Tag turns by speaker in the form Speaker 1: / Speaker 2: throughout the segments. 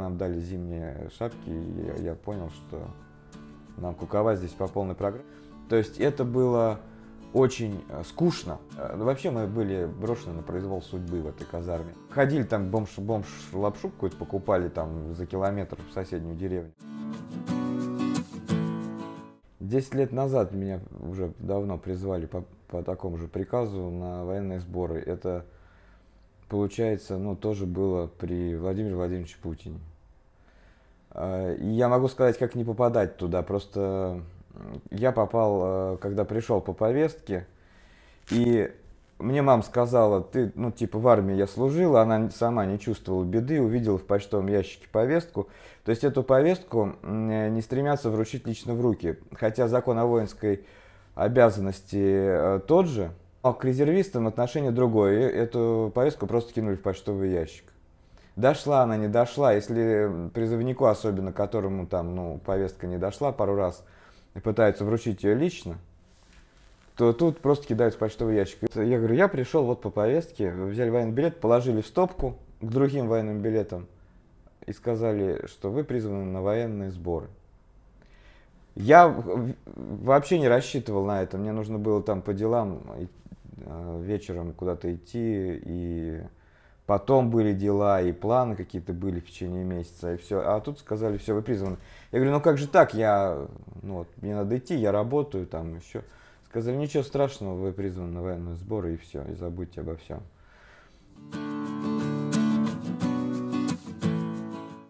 Speaker 1: Нам дали зимние шапки, и я, я понял, что нам куковать здесь по полной программе. То есть это было очень э, скучно. Э, ну, вообще мы были брошены на произвол судьбы в этой казарме. Ходили там бомж-бомж лапшу какую-то покупали там за километр в соседнюю деревню. Десять лет назад меня уже давно призвали по, по такому же приказу на военные сборы. Это получается, ну, тоже было при Владимире Владимировиче Путине. А, я могу сказать, как не попадать туда. Просто я попал, э, когда пришел по повестке, и мне мама сказала, ты, ну, типа, в армии я служила, она сама не чувствовала беды, увидела в почтовом ящике повестку. То есть эту повестку не стремятся вручить лично в руки. Хотя закон о воинской обязанности э, тот же – а к резервистам отношение другое. Эту повестку просто кинули в почтовый ящик. Дошла она, не дошла. Если призывнику, особенно которому там, ну, повестка не дошла, пару раз пытаются вручить ее лично, то тут просто кидают в почтовый ящик. Я говорю, я пришел вот по повестке, взяли военный билет, положили в стопку к другим военным билетам и сказали, что вы призваны на военные сборы. Я вообще не рассчитывал на это, мне нужно было там по делам а, вечером куда-то идти, и потом были дела и планы какие-то были в течение месяца, и все. А тут сказали, все, вы призваны. Я говорю, ну как же так, я, ну вот, мне надо идти, я работаю там еще. Сказали, ничего страшного, вы призваны на военные сборы, и все, и забудьте обо всем.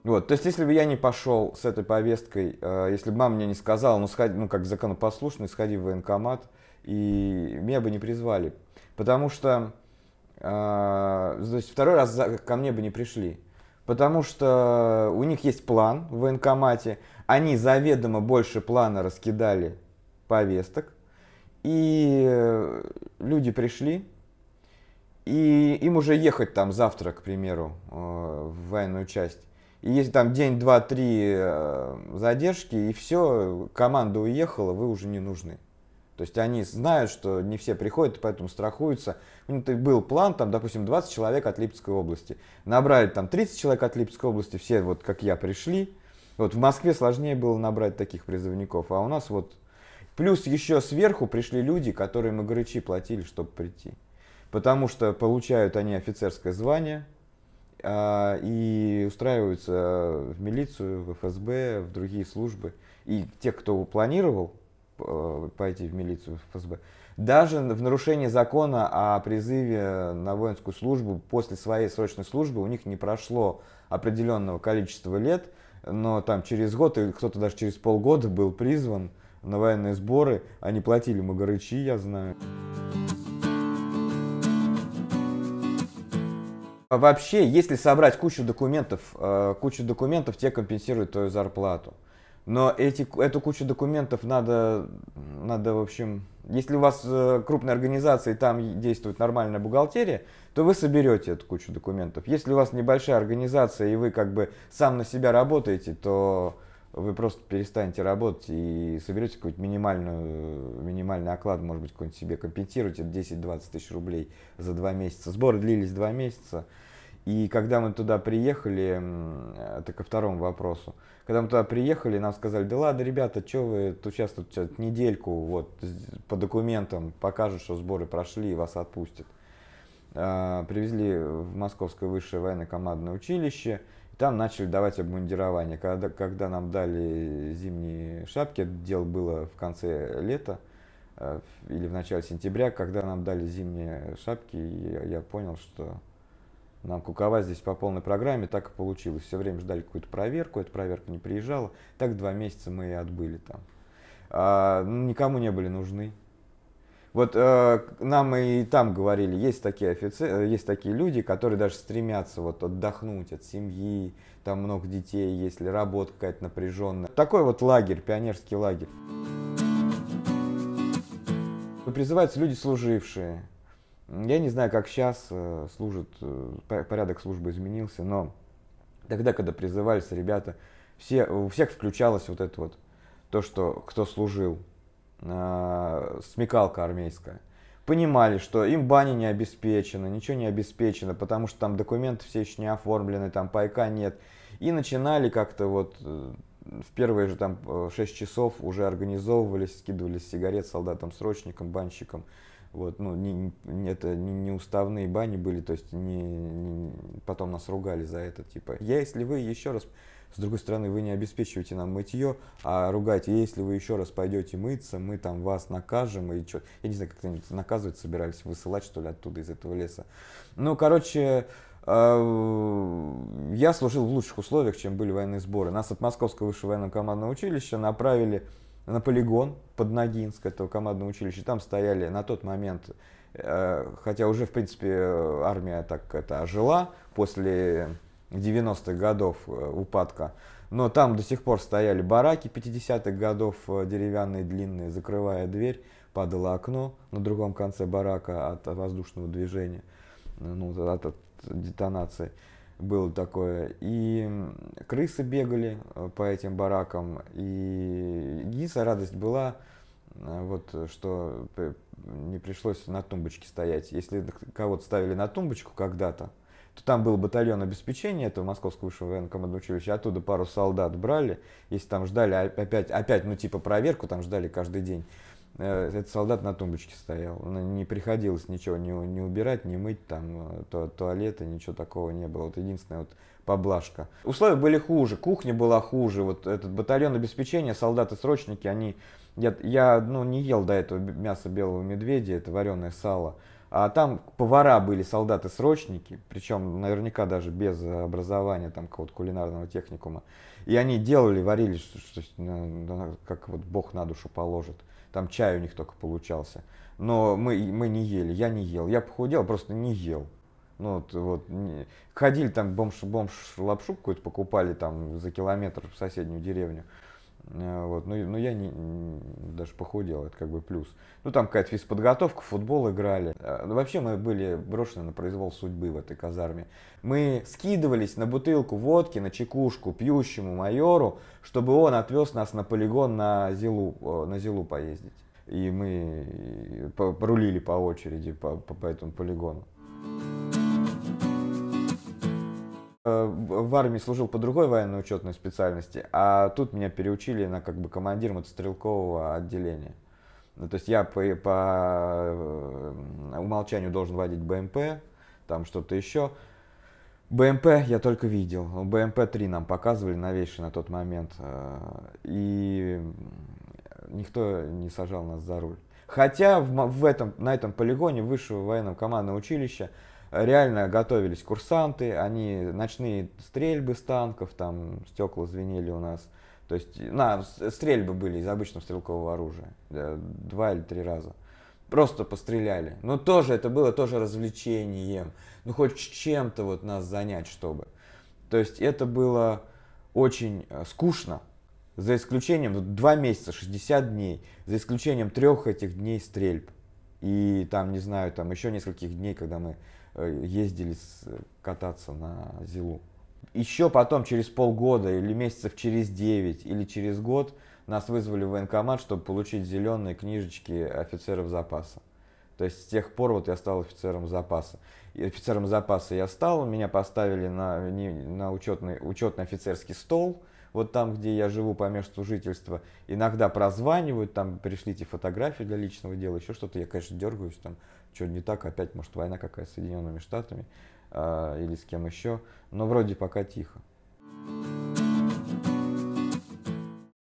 Speaker 1: Вот, то есть, если бы я не пошел с этой повесткой, э, если бы мама мне не сказала, ну, сходи, ну, как законопослушный, сходи в военкомат, э, и меня бы не призвали. Потому что э, то есть второй раз за, ко мне бы не пришли. Потому что у них есть план в военкомате. Они заведомо больше плана раскидали повесток. И э, люди пришли, и им уже ехать там завтра, к примеру, э, в военную часть. И если там день, два, три э, задержки, и все, команда уехала, вы уже не нужны. То есть они знают, что не все приходят, поэтому страхуются. У ну, них был план, там, допустим, 20 человек от Липецкой области. Набрали там 30 человек от Липецкой области, все вот как я пришли. Вот в Москве сложнее было набрать таких призывников, а у нас вот... Плюс еще сверху пришли люди, которые магарычи платили, чтобы прийти. Потому что получают они офицерское звание, а, и устраиваются в милицию, в ФСБ, в другие службы. И те, кто планировал, Э, пойти в милицию, в ФСБ. Даже в нарушении закона о призыве на воинскую службу после своей срочной службы у них не прошло определенного количества лет, но там через год, и кто-то даже через полгода был призван на военные сборы, они платили магарычи, я знаю. А вообще, если собрать кучу документов, э, кучу документов те компенсируют твою зарплату. Но эти, эту кучу документов надо, надо, в общем, если у вас э, крупная организация и там действует нормальная бухгалтерия, то вы соберете эту кучу документов. Если у вас небольшая организация и вы как бы сам на себя работаете, то вы просто перестанете работать и соберете какой-то минимальную, минимальный оклад, может быть, какой-нибудь себе компенсируете 10-20 тысяч рублей за два месяца. Сборы длились два месяца. И когда мы туда приехали, э, это ко второму вопросу, когда мы туда приехали, нам сказали, да ладно, ребята, что вы тут сейчас тут сейчас недельку вот по документам покажут, что сборы прошли и вас отпустят. А, привезли в Московское высшее военно-командное училище, и там начали давать обмундирование. Когда, когда нам дали зимние шапки, это дело было в конце лета, э, или в начале сентября, когда нам дали зимние шапки, я, я понял, что нам куковать здесь по полной программе, так и получилось. Все время ждали какую-то проверку, эта проверка не приезжала. Так два месяца мы и отбыли там. А, ну, никому не были нужны. Вот э, нам и там говорили, есть такие офицеры, э, есть такие люди, которые даже стремятся вот отдохнуть от семьи, там много детей, если работа какая-то напряженная. Такой вот лагерь, пионерский лагерь. Призываются люди служившие, я не знаю, как сейчас э, служит, э, порядок службы изменился, но тогда, когда призывались ребята, все, у всех включалось вот это вот, то, что кто служил, а, смекалка армейская. Понимали, что им баня не обеспечена, ничего не обеспечено, потому что там документы все еще не оформлены, там пайка нет. И начинали как-то вот э, в первые же там 6 часов уже организовывались, скидывались сигарет солдатам-срочникам, банщикам, вот, ну, не, не, это не, не уставные бани были, то есть не, не, потом нас ругали за это, типа, я, если вы еще раз, с другой стороны, вы не обеспечиваете нам мытье, а ругать, если вы еще раз пойдете мыться, мы там вас накажем и что, я не знаю, как они наказывать собирались, высылать, что ли, оттуда из этого леса. Ну, короче, э, я служил в лучших условиях, чем были военные сборы. Нас от Московского высшего военно-командного училища направили на полигон под Ногинск, этого командного училища. Там стояли на тот момент, э, хотя уже, в принципе, армия так это ожила после 90-х годов э, упадка. Но там до сих пор стояли бараки 50-х годов, э, деревянные, длинные, закрывая дверь, падало окно на другом конце барака от воздушного движения, ну, от, от детонации было такое. И крысы бегали э, по этим баракам. И единственная радость была, э, вот, что э, не пришлось на тумбочке стоять. Если кого-то ставили на тумбочку когда-то, то там был батальон обеспечения этого Московского высшего военкомандного училища, оттуда пару солдат брали, если там ждали а, опять, опять, ну типа проверку, там ждали каждый день, Э, этот солдат на тумбочке стоял. Ну, не приходилось ничего не, не убирать, не мыть, там, э, ту, туалета, ничего такого не было. Вот единственное, вот поблажка. Условия были хуже, кухня была хуже, вот этот батальон обеспечения, солдаты-срочники, они... Я, я ну, не ел до этого мясо белого медведя, это вареное сало. А там повара были солдаты-срочники, причем наверняка даже без э, образования там какого-то кулинарного техникума. И они делали, варили, что, что, ну, ну, ну, как вот Бог на душу положит. Там чай у них только получался. Но мы, мы не ели, я не ел. Я похудел, просто не ел. Ну вот, вот ходили там бомж-бомж лапшу какую-то покупали там за километр в соседнюю деревню. Э, вот, но, но я не, даже похудел, это как бы плюс. Ну, там какая-то физподготовка, футбол играли. А, ну, вообще мы были брошены на произвол судьбы в этой казарме. Мы скидывались на бутылку водки, на чекушку пьющему майору, чтобы он отвез нас на полигон на Зилу, э, на Зилу поездить. И мы порулили по очереди по, по, по этому полигону. Э, в армии служил по другой военно-учетной специальности, а тут меня переучили на как бы командир мотострелкового отделения. Ну, то есть я по, по э, умолчанию должен водить БМП, там что-то еще. БМП я только видел. Ну, БМП-3 нам показывали новейший на тот момент. Э, и никто не сажал нас за руль. Хотя в, в этом, на этом полигоне высшего военного командного училища э, реально готовились курсанты, они ночные стрельбы с танков, там стекла звенели у нас. То есть, э, на, э, стрельбы были из обычного стрелкового оружия, два или три раза. Просто постреляли. Но тоже это было тоже развлечением. Ну, хоть чем-то вот нас занять, чтобы. То есть, это было очень скучно, за исключением 2 месяца, 60 дней, за исключением трех этих дней стрельб и там, не знаю, там еще нескольких дней, когда мы э, ездили э, кататься на Зилу. Еще потом, через полгода или месяцев через 9 или через год нас вызвали в военкомат, чтобы получить зеленые книжечки офицеров запаса. То есть с тех пор вот я стал офицером запаса. И офицером запаса я стал, меня поставили на, на учетный, учетный офицерский стол – вот там, где я живу по месту жительства, иногда прозванивают, там пришлите фотографии для личного дела, еще что-то, я, конечно, дергаюсь, там, что не так, опять, может, война какая с Соединенными Штатами э, или с кем еще, но вроде пока тихо. thank you